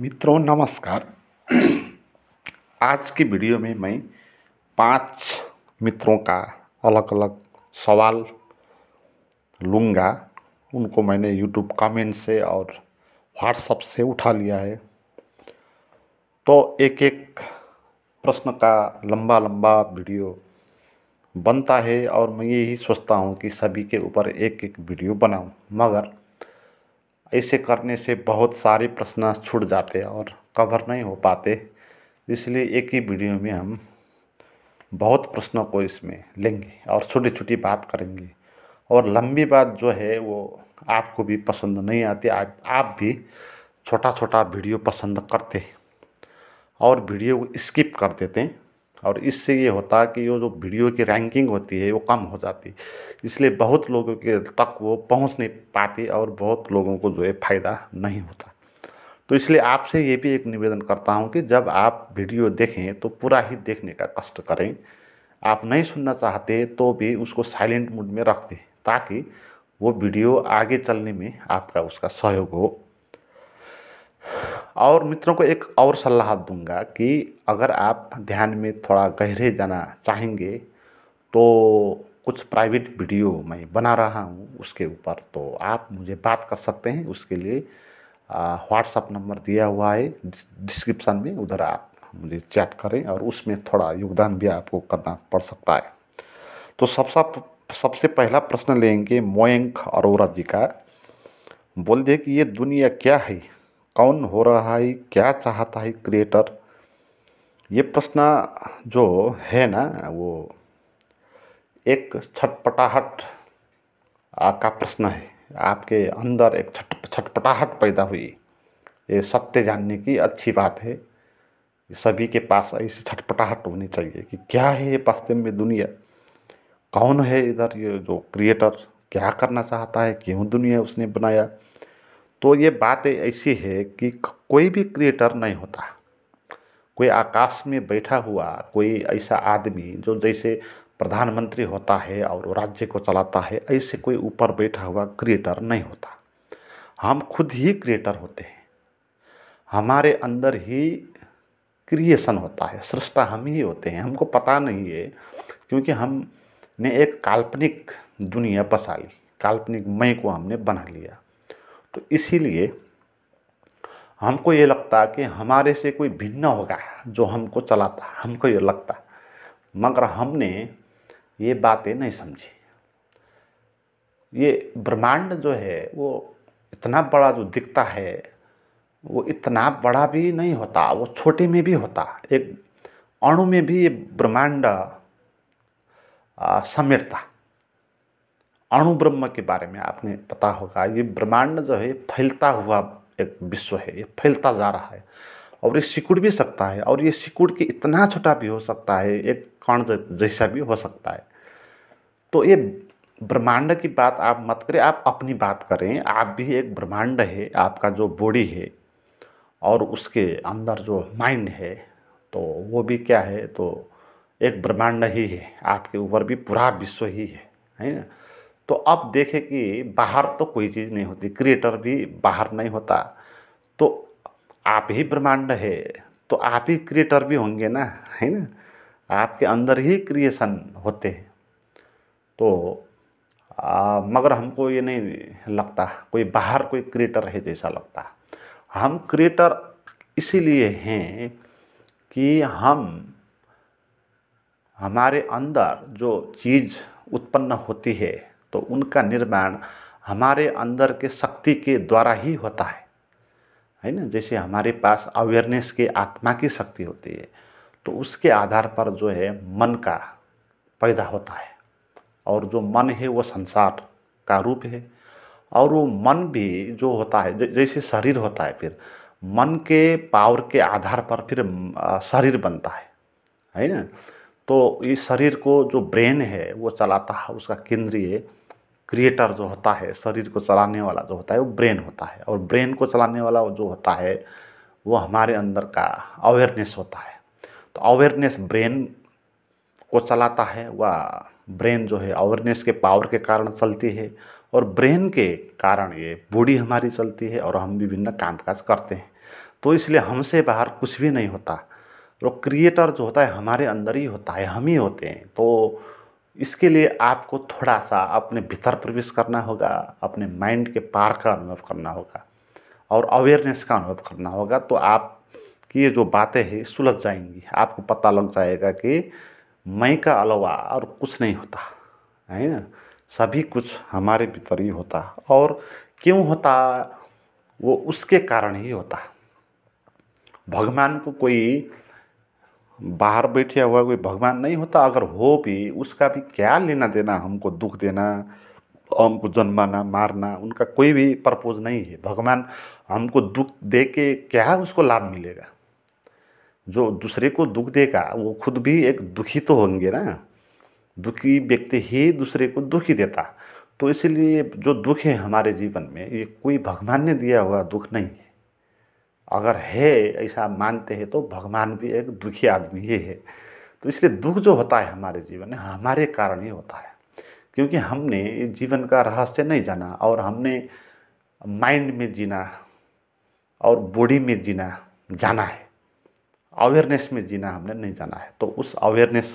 मित्रों नमस्कार आज की वीडियो में मैं पांच मित्रों का अलग अलग सवाल लूँगा उनको मैंने यूट्यूब कमेंट से और व्हाट्सअप से उठा लिया है तो एक एक प्रश्न का लंबा लंबा वीडियो बनता है और मैं यही सोचता हूँ कि सभी के ऊपर एक एक वीडियो बनाऊँ मगर ऐसे करने से बहुत सारे प्रश्न छूट जाते हैं और कवर नहीं हो पाते इसलिए एक ही वीडियो में हम बहुत प्रश्नों को इसमें लेंगे और छोटी छोटी बात करेंगे और लंबी बात जो है वो आपको भी पसंद नहीं आती आप आप भी छोटा छोटा वीडियो पसंद करते और वीडियो को स्किप कर देते हैं और इससे ये होता कि वो जो वीडियो की रैंकिंग होती है वो कम हो जाती इसलिए बहुत लोगों के तक वो पहुंच नहीं पाती और बहुत लोगों को जो है फ़ायदा नहीं होता तो इसलिए आपसे ये भी एक निवेदन करता हूँ कि जब आप वीडियो देखें तो पूरा ही देखने का कष्ट करें आप नहीं सुनना चाहते तो भी उसको साइलेंट मूड में रख दें ताकि वो वीडियो आगे चलने में आपका उसका सहयोग हो और मित्रों को एक और सलाह दूंगा कि अगर आप ध्यान में थोड़ा गहरे जाना चाहेंगे तो कुछ प्राइवेट वीडियो मैं बना रहा हूँ उसके ऊपर तो आप मुझे बात कर सकते हैं उसके लिए व्हाट्सअप नंबर दिया हुआ है डिस्क्रिप्शन में उधर आप मुझे चैट करें और उसमें थोड़ा योगदान भी आपको करना पड़ सकता है तो सबसे सबसे पहला प्रश्न लेंगे मोयंक अरोरा जी का बोल दिए कि ये दुनिया क्या है कौन हो रहा है क्या चाहता है क्रिएटर ये प्रश्न जो है ना वो एक छटपटाहट का प्रश्न है आपके अंदर एक छट छटपटाहट पैदा हुई ये सत्य जानने की अच्छी बात है सभी के पास ऐसी छटपटाहट होनी चाहिए कि क्या है ये वास्तव में दुनिया कौन है इधर ये जो क्रिएटर क्या करना चाहता है क्यों दुनिया उसने बनाया तो ये बात ऐसी है कि कोई भी क्रिएटर नहीं होता कोई आकाश में बैठा हुआ कोई ऐसा आदमी जो जैसे प्रधानमंत्री होता है और राज्य को चलाता है ऐसे कोई ऊपर बैठा हुआ क्रिएटर नहीं होता हम खुद ही क्रिएटर होते हैं हमारे अंदर ही क्रिएशन होता है सृष्टा हम ही होते हैं हमको पता नहीं है क्योंकि हमने एक काल्पनिक दुनिया बसा ली काल्पनिक मय को हमने बना लिया तो इसीलिए हमको ये लगता कि हमारे से कोई भिन्न होगा जो हमको चलाता हमको ये लगता मगर हमने ये बातें नहीं समझी ये ब्रह्मांड जो है वो इतना बड़ा जो दिखता है वो इतना बड़ा भी नहीं होता वो छोटे में भी होता एक अणु में भी ये ब्रह्मांड समेटता अणु ब्रह्म के बारे में आपने पता होगा ये ब्रह्मांड जो है फैलता हुआ एक विश्व है ये फैलता जा रहा है और ये सिकुड़ भी सकता है और ये सिकुड़ के इतना छोटा भी हो सकता है एक कण जैसा भी हो सकता है तो ये ब्रह्मांड की बात आप मत करें आप अपनी बात करें आप भी एक ब्रह्मांड है आपका जो बॉडी है और उसके अंदर जो माइंड है तो वो भी क्या है तो एक ब्रह्मांड ही है आपके ऊपर भी पूरा विश्व ही है है ना तो अब देखें कि बाहर तो कोई चीज़ नहीं होती क्रिएटर भी बाहर नहीं होता तो आप ही ब्रह्मांड है तो आप ही क्रिएटर भी होंगे ना है ना आपके अंदर ही क्रिएशन होते हैं तो आ, मगर हमको ये नहीं लगता कोई बाहर कोई क्रिएटर है जैसा लगता हम क्रिएटर इसीलिए हैं कि हम हमारे अंदर जो चीज़ उत्पन्न होती है तो उनका निर्माण हमारे अंदर के शक्ति के द्वारा ही होता है है ना जैसे हमारे पास अवेयरनेस के आत्मा की शक्ति होती है तो उसके आधार पर जो है मन का पैदा होता है और जो मन है वो संसार का रूप है और वो मन भी जो होता है जैसे शरीर होता है फिर मन के पावर के आधार पर फिर शरीर बनता है है ना तो इस शरीर को जो ब्रेन है वो चलाता है उसका केंद्रीय क्रिएटर जो होता है शरीर को चलाने वाला जो होता है वो ब्रेन होता है और ब्रेन को चलाने वाला जो होता है वो हमारे अंदर का अवेयरनेस होता है तो अवेयरनेस ब्रेन को चलाता है वह ब्रेन जो है अवेयरनेस के पावर के कारण चलती है और ब्रेन के कारण ये बॉडी हमारी चलती है और हम विभिन्न कामकाज करते हैं तो इसलिए हमसे बाहर कुछ भी नहीं होता तो क्रिएटर जो होता है हमारे अंदर ही होता है हम ही होते हैं तो इसके लिए आपको थोड़ा सा अपने भीतर प्रवेश करना होगा अपने माइंड के पार का अनुभव करना होगा और अवेयरनेस का अनुभव करना होगा तो आप कि ये जो बातें हैं सुलझ जाएंगी आपको पता लग जाएगा कि मैं का अलावा और कुछ नहीं होता है ना सभी कुछ हमारे भीतर ही होता और क्यों होता वो उसके कारण ही होता भगवान को कोई बाहर बैठा हुआ कोई भगवान नहीं होता अगर हो भी उसका भी क्या लेना देना हमको दुख देना हमको जन्माना मारना उनका कोई भी पर्पोज नहीं है भगवान हमको दुख दे के क्या उसको लाभ मिलेगा जो दूसरे को दुख देगा वो खुद भी एक दुखी तो होंगे ना दुखी व्यक्ति ही दूसरे को दुखी देता तो इसलिए जो दुख है हमारे जीवन में ये कोई भगवान ने दिया हुआ दुख नहीं है अगर है ऐसा मानते हैं तो भगवान भी एक दुखी आदमी ही है तो इसलिए दुख जो होता है हमारे जीवन में हमारे कारण ही होता है क्योंकि हमने जीवन का रहस्य नहीं जाना और हमने माइंड में जीना और बॉडी में जीना जाना है अवेयरनेस में जीना हमने नहीं जाना है तो उस अवेयरनेस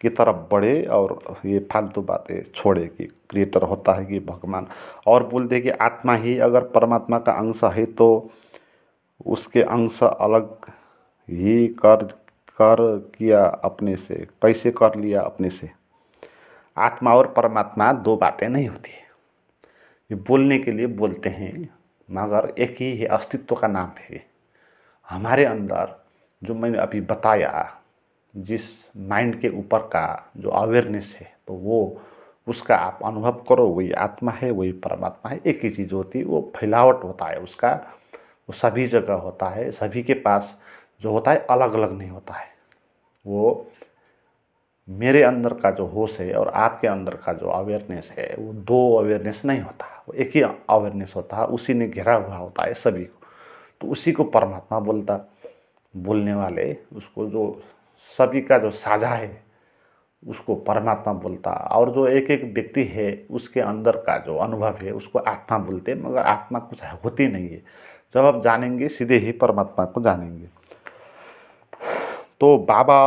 की तरफ बढ़े और ये फालतू बातें छोड़े कि क्रिएटर होता है कि भगवान और बोल दे कि आत्मा ही अगर परमात्मा का अंश है तो उसके अंश अलग ही कर कर किया अपने से कैसे कर लिया अपने से आत्मा और परमात्मा दो बातें नहीं होती ये बोलने के लिए बोलते हैं मगर एक ही है अस्तित्व का नाम है हमारे अंदर जो मैंने अभी बताया जिस माइंड के ऊपर का जो अवेयरनेस है तो वो उसका आप अनुभव करो वही आत्मा है वही परमात्मा है एक ही चीज़ होती है वो फैलावट होता है उसका वो सभी जगह होता है सभी के पास जो होता है अलग अलग नहीं होता है वो मेरे अंदर का जो होश है और आपके अंदर का जो अवेयरनेस है वो दो अवेयरनेस नहीं होता वो एक ही अवेयरनेस होता है उसी ने घेरा हुआ होता है सभी को तो उसी को परमात्मा बोलता बोलने वाले उसको जो सभी का जो साझा है उसको परमात्मा बोलता और जो एक एक व्यक्ति है उसके अंदर का जो अनुभव है उसको आत्मा बोलते मगर आत्मा कुछ होती नहीं है जब आप जानेंगे सीधे ही परमात्मा को जानेंगे तो बाबा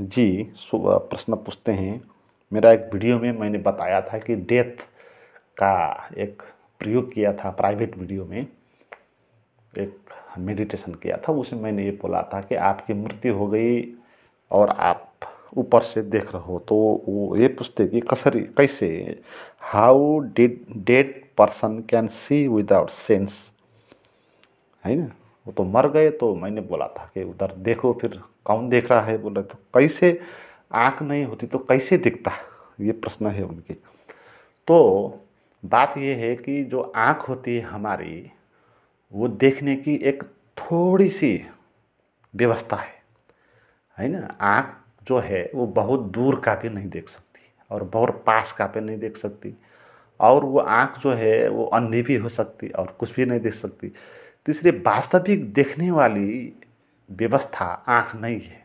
जी प्रश्न पूछते हैं मेरा एक वीडियो में मैंने बताया था कि डेथ का एक प्रयोग किया था प्राइवेट वीडियो में एक मेडिटेशन किया था उसमें मैंने ये बोला था कि आपकी मृत्यु हो गई और आप ऊपर से देख रहे हो तो वो ये पूछते कि कसरी कैसे how did dead person can see without sense है ना वो तो मर गए तो मैंने बोला था कि उधर देखो फिर कौन देख रहा है बोला तो कैसे आँख नहीं होती तो कैसे दिखता ये प्रश्न है उनकी तो बात यह है कि जो आँख होती है हमारी वो देखने की एक थोड़ी सी व्यवस्था है है ना आँख जो है वो बहुत दूर का भी नहीं देख सकती और बहुत पास का भी नहीं देख सकती और वो आँख जो है वो अंधी भी हो सकती और कुछ भी नहीं देख सकती तीसरे वास्तविक देखने वाली व्यवस्था आँख नहीं है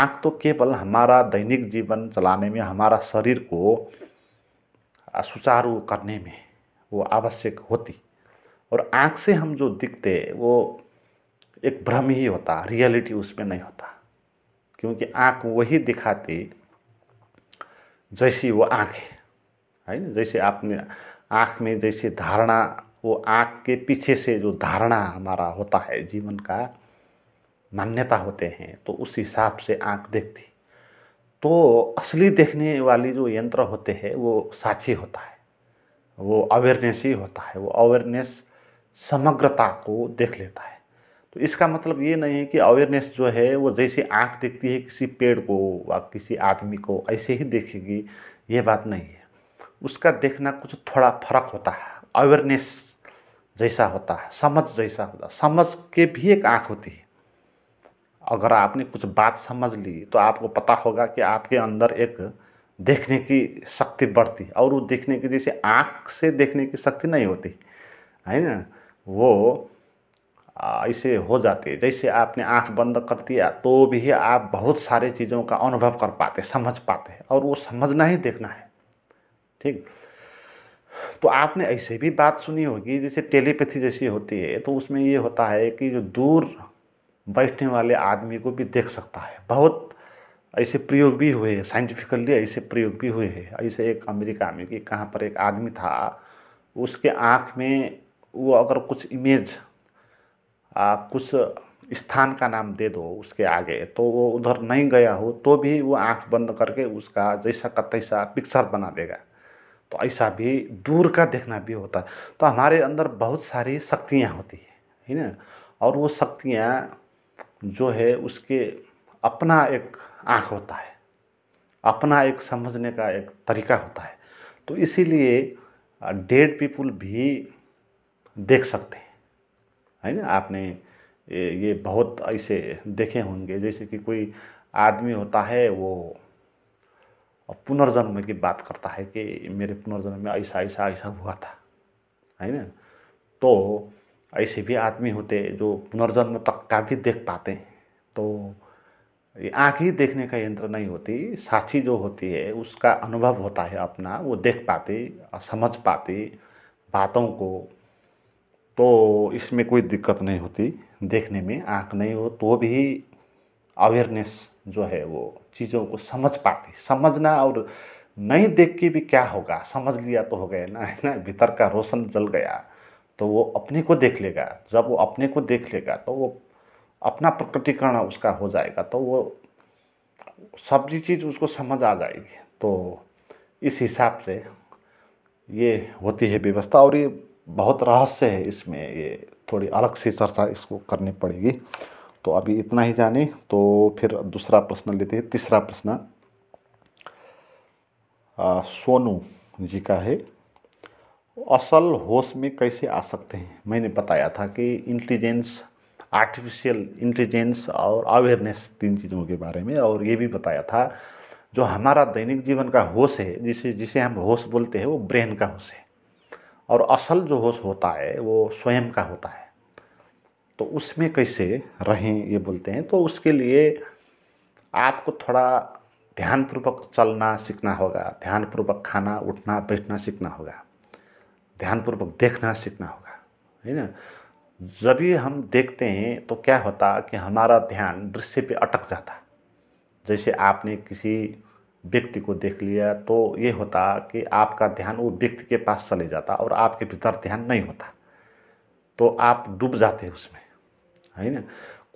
आँख तो केवल हमारा दैनिक जीवन चलाने में हमारा शरीर को सुचारू करने में वो आवश्यक होती और आँख से हम जो दिखते वो एक भ्रम ही होता रियलिटी उसमें नहीं होता क्योंकि आँख वही दिखाती जैसी वो आँख है ना जैसे आपने आँख में जैसे धारणा वो आँख के पीछे से जो धारणा हमारा होता है जीवन का मान्यता होते हैं तो उस हिसाब से आँख देखती तो असली देखने वाली जो यंत्र होते हैं वो साक्षी होता है वो अवेयरनेस ही होता है वो अवेयरनेस समग्रता को देख लेता है तो इसका मतलब ये नहीं है कि अवेयरनेस जो है वो जैसे आँख देखती है किसी पेड़ को या किसी आदमी को ऐसे ही देखेगी ये बात नहीं है उसका देखना कुछ थोड़ा फर्क होता है अवेयरनेस जैसा होता है समझ जैसा होता है समझ के भी एक आँख होती है अगर आपने कुछ बात समझ ली तो आपको पता होगा कि आपके अंदर एक देखने की शक्ति बढ़ती और वो देखने की जैसे आँख से देखने की शक्ति नहीं होती है ना वो ऐसे हो जाते जैसे आपने आंख बंद कर दिया तो भी आप बहुत सारे चीज़ों का अनुभव कर पाते समझ पाते हैं और वो समझना ही देखना है ठीक तो आपने ऐसे भी बात सुनी होगी जैसे टेलीपैथी जैसी होती है तो उसमें ये होता है कि जो दूर बैठने वाले आदमी को भी देख सकता है बहुत ऐसे प्रयोग भी हुए हैं साइंटिफिकली ऐसे प्रयोग भी हुए हैं ऐसे एक अमेरिका में कि कहाँ पर एक आदमी था उसके आँख में वो अगर कुछ इमेज आ, कुछ स्थान का नाम दे दो उसके आगे तो वो उधर नहीं गया हो तो भी वो आंख बंद करके उसका जैसा का तैसा पिक्चर बना देगा तो ऐसा भी दूर का देखना भी होता है तो हमारे अंदर बहुत सारी शक्तियाँ होती है है ना और वो शक्तियाँ जो है उसके अपना एक आँख होता है अपना एक समझने का एक तरीका होता है तो इसीलिए डेड पीपुल भी देख सकते हैं है ना आपने ये बहुत ऐसे देखे होंगे जैसे कि कोई आदमी होता है वो पुनर्जन्म की बात करता है कि मेरे पुनर्जन्म में ऐसा ऐसा ऐसा हुआ था है ना तो ऐसे भी आदमी होते जो पुनर्जन्म तक का भी देख पाते हैं तो ये आँख ही देखने का यंत्र नहीं होती साक्षी जो होती है उसका अनुभव होता है अपना वो देख पाते समझ पाते बातों को तो इसमें कोई दिक्कत नहीं होती देखने में आँख नहीं हो तो भी अवेयरनेस जो है वो चीज़ों को समझ पाती समझना और नहीं देख के भी क्या होगा समझ लिया तो हो गया ना है ना भीतर का रोशन जल गया तो वो अपने को देख लेगा जब वो अपने को देख लेगा तो वो अपना प्रकटीकरण उसका हो जाएगा तो वो सभी चीज़ उसको समझ आ जाएगी तो इस हिसाब से ये होती है व्यवस्था और ये बहुत रहस्य है इसमें ये थोड़ी अलग से चर्चा इसको करनी पड़ेगी तो अभी इतना ही जाने तो फिर दूसरा प्रश्न लेते हैं तीसरा प्रश्न सोनू जी का है असल होश में कैसे आ सकते हैं मैंने बताया था कि इंटेलिजेंस आर्टिफिशियल इंटेलिजेंस और अवेयरनेस तीन चीज़ों के बारे में और ये भी बताया था जो हमारा दैनिक जीवन का होश है जिसे जिसे हम होश बोलते हैं वो ब्रेन का होश है और असल जो होश होता है वो स्वयं का होता है तो उसमें कैसे रहें ये बोलते हैं तो उसके लिए आपको थोड़ा ध्यानपूर्वक चलना सीखना होगा ध्यानपूर्वक खाना उठना बैठना सीखना होगा ध्यानपूर्वक देखना सीखना होगा है ना जब भी हम देखते हैं तो क्या होता कि हमारा ध्यान दृश्य पे अटक जाता जैसे आपने किसी व्यक्ति को देख लिया तो ये होता कि आपका ध्यान वो व्यक्ति के पास चले जाता और आपके भीतर ध्यान नहीं होता तो आप डूब जाते उसमें है ना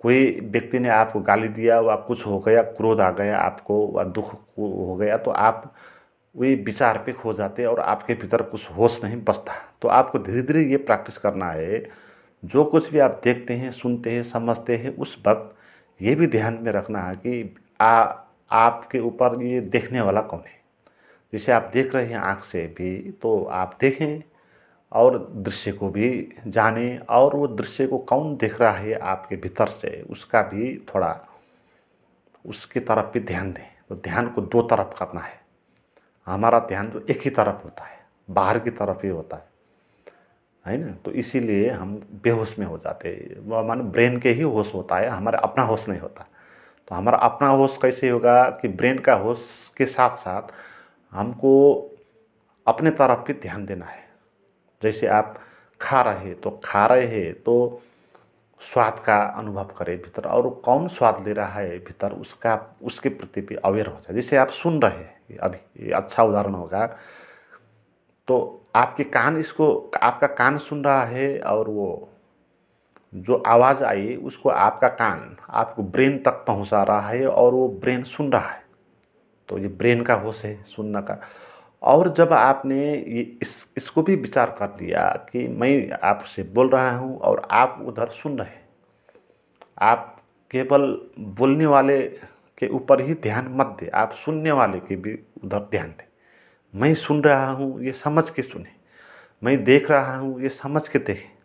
कोई व्यक्ति ने आपको गाली दिया व कुछ हो गया क्रोध आ गया आपको व दुख हो गया तो आप वही विचार पे खो जाते और आपके भीतर कुछ होश नहीं बचता तो आपको धीरे धीरे ये प्रैक्टिस करना है जो कुछ भी आप देखते हैं सुनते हैं समझते हैं उस वक्त ये भी ध्यान में रखना है कि आ आपके ऊपर ये देखने वाला कौन है जिसे आप देख रहे हैं आँख से भी तो आप देखें और दृश्य को भी जाने और वो दृश्य को कौन देख रहा है आपके भीतर से उसका भी थोड़ा उसकी तरफ भी ध्यान दें तो ध्यान को दो तरफ करना है हमारा ध्यान तो एक ही तरफ होता है बाहर की तरफ ही होता है है ना तो इसीलिए हम बेहोश में हो जाते हैं मानो ब्रेन के ही होश होता है हमारा अपना होश नहीं होता है तो हमारा अपना होश कैसे होगा कि ब्रेन का होश के साथ साथ हमको अपने तरफ भी ध्यान देना है जैसे आप खा रहे तो खा रहे हैं तो स्वाद का अनुभव करें भीतर और कौन स्वाद ले रहा है भीतर उसका उसके प्रति भी अवेयर हो जाए जैसे आप सुन रहे हैं अभी ये अच्छा उदाहरण होगा तो आपके कान इसको आपका कान सुन रहा है और वो जो आवाज़ आई उसको आपका कान आपको ब्रेन तक पहुंचा रहा है और वो ब्रेन सुन रहा है तो ये ब्रेन का होश है सुनने का और जब आपने ये इस इसको भी विचार कर लिया कि मैं आपसे बोल रहा हूँ और आप उधर सुन रहे हैं आप केवल बोलने वाले के ऊपर ही ध्यान मत दें आप सुनने वाले के भी उधर ध्यान दें मैं सुन रहा हूँ ये समझ के सुने मैं देख रहा हूँ ये समझ के देखें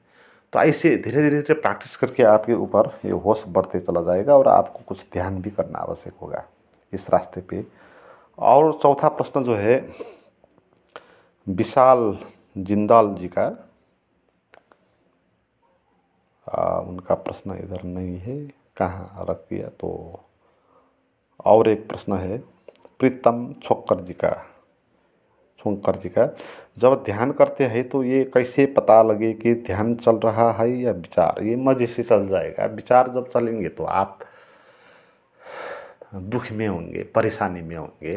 तो ऐसे धीरे धीरे धीरे प्रैक्टिस करके आपके ऊपर ये होश बढ़ते चला जाएगा और आपको कुछ ध्यान भी करना आवश्यक होगा इस रास्ते पे और चौथा प्रश्न जो है विशाल जिंदाल जी का आ, उनका प्रश्न इधर नहीं है कहाँ रख दिया तो और एक प्रश्न है प्रीतम छोक्कर जी का शंकर जी का जब ध्यान करते हैं तो ये कैसे पता लगे कि ध्यान चल रहा है या विचार ये मज़े से चल जाएगा विचार जब चलेंगे तो आप दुख में होंगे परेशानी में होंगे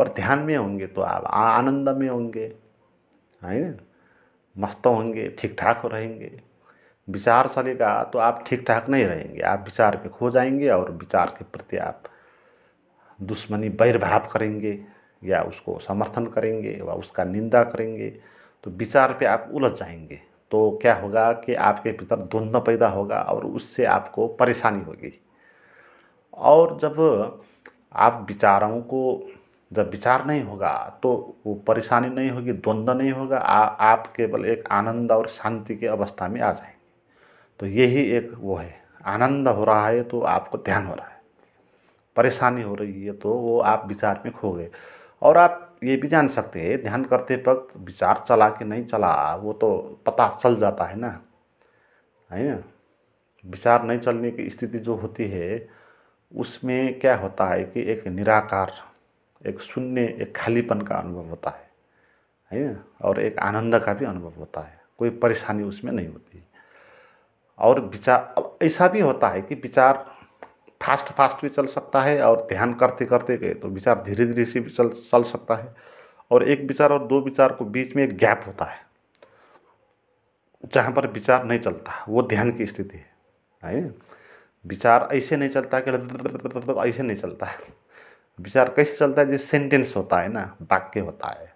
और ध्यान में होंगे तो आप आनंद में होंगे है मस्त होंगे ठीक ठाक रहेंगे विचार चलेगा तो आप ठीक ठाक नहीं रहेंगे आप विचार में खो जाएंगे और विचार के प्रति आप दुश्मनी बैरभाव करेंगे या उसको समर्थन करेंगे व उसका निंदा करेंगे तो विचार पे आप उलझ जाएंगे तो क्या होगा कि आपके भीतर द्वंद्व पैदा होगा और उससे आपको परेशानी होगी और जब आप विचारों को जब विचार नहीं होगा तो वो परेशानी नहीं होगी द्वंद्व नहीं होगा आ, आप केवल एक आनंद और शांति के अवस्था में आ जाएंगे तो यही एक वो है आनंद हो रहा है तो आपको ध्यान हो रहा है परेशानी हो रही है तो वो आप विचार में खो गए और आप ये भी जान सकते हैं ध्यान करते वक्त विचार चला कि नहीं चला वो तो पता चल जाता है ना है ना विचार नहीं चलने की स्थिति जो होती है उसमें क्या होता है कि एक निराकार एक शून्य एक खालीपन का अनुभव होता है है ना और एक आनंद का भी अनुभव होता है कोई परेशानी उसमें नहीं होती और विचार ऐसा भी होता है कि विचार फास्ट फास्ट भी चल सकता है और ध्यान करते करते गए तो विचार धीरे धीरे से भी चल चल सकता है और एक विचार और दो विचार को बीच में एक गैप होता है जहाँ पर विचार नहीं चलता वो ध्यान की स्थिति है है विचार ऐसे नहीं चलता कि ऐसे नहीं चलता है विचार कैसे चलता है जिस सेंटेंस होता है ना वाक्य होता है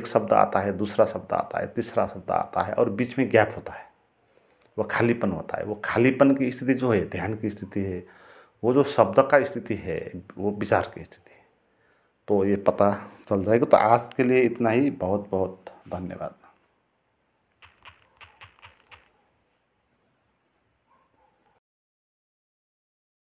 एक शब्द आता है दूसरा शब्द आता है तीसरा शब्द आता है और बीच में गैप होता है वह खालीपन होता है वो खालीपन की स्थिति जो है ध्यान की स्थिति है वो जो शब्द का स्थिति है वो विचार की स्थिति तो ये पता चल जाएगा तो आज के लिए इतना ही बहुत बहुत धन्यवाद